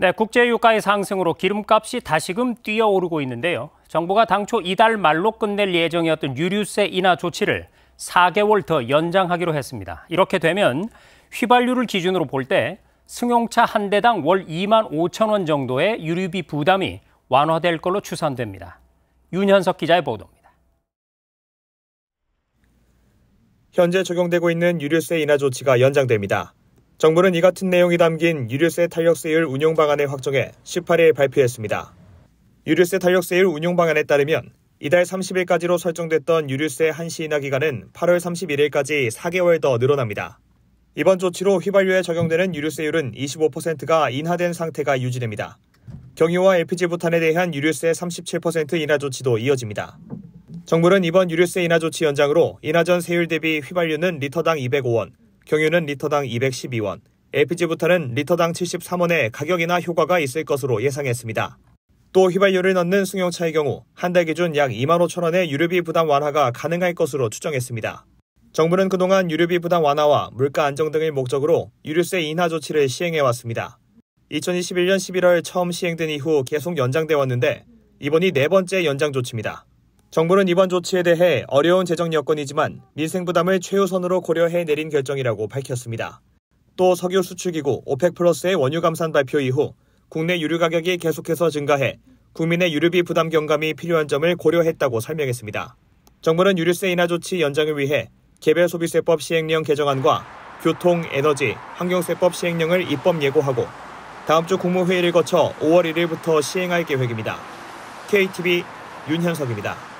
네, 국제 유가의 상승으로 기름값이 다시금 뛰어오르고 있는데요. 정부가 당초 이달 말로 끝낼 예정이었던 유류세 인하 조치를 4개월 더 연장하기로 했습니다. 이렇게 되면 휘발유를 기준으로 볼 때 승용차 한 대당 월 2만 5천 원 정도의 유류비 부담이 완화될 걸로 추산됩니다. 윤현석 기자의 보도입니다. 현재 적용되고 있는 유류세 인하 조치가 연장됩니다. 정부는 이 같은 내용이 담긴 유류세 탄력세율 운용 방안을 확정해 18일 발표했습니다. 유류세 탄력세율 운용 방안에 따르면 이달 30일까지로 설정됐던 유류세 한시 인하 기간은 8월 31일까지 4개월 더 늘어납니다. 이번 조치로 휘발유에 적용되는 유류세율은 25%가 인하된 상태가 유지됩니다. 경유와 LPG 부탄에 대한 유류세 37% 인하 조치도 이어집니다. 정부는 이번 유류세 인하 조치 연장으로 인하 전 세율 대비 휘발유는 리터당 205원, 경유는 리터당 212원, LPG부터는 리터당 73원의 가격 이나 효과가 있을 것으로 예상했습니다. 또 휘발유를 넣는 승용차의 경우 한 달 기준 약 2만 5천 원의 유류비 부담 완화가 가능할 것으로 추정했습니다. 정부는 그동안 유류비 부담 완화와 물가 안정 등을 목적으로 유류세 인하 조치를 시행해왔습니다. 2021년 11월 처음 시행된 이후 계속 연장되었는데 이번이 네 번째 연장 조치입니다. 정부는 이번 조치에 대해 어려운 재정 여건이지만 민생 부담을 최우선으로 고려해 내린 결정이라고 밝혔습니다. 또 석유 수출기구 오펙 플러스의 원유 감산 발표 이후 국내 유류 가격이 계속해서 증가해 국민의 유류비 부담 경감이 필요한 점을 고려했다고 설명했습니다. 정부는 유류세 인하 조치 연장을 위해 개별 소비세법 시행령 개정안과 교통, 에너지, 환경세법 시행령을 입법 예고하고 다음 주 국무회의를 거쳐 5월 1일부터 시행할 계획입니다. KTV 윤현석입니다.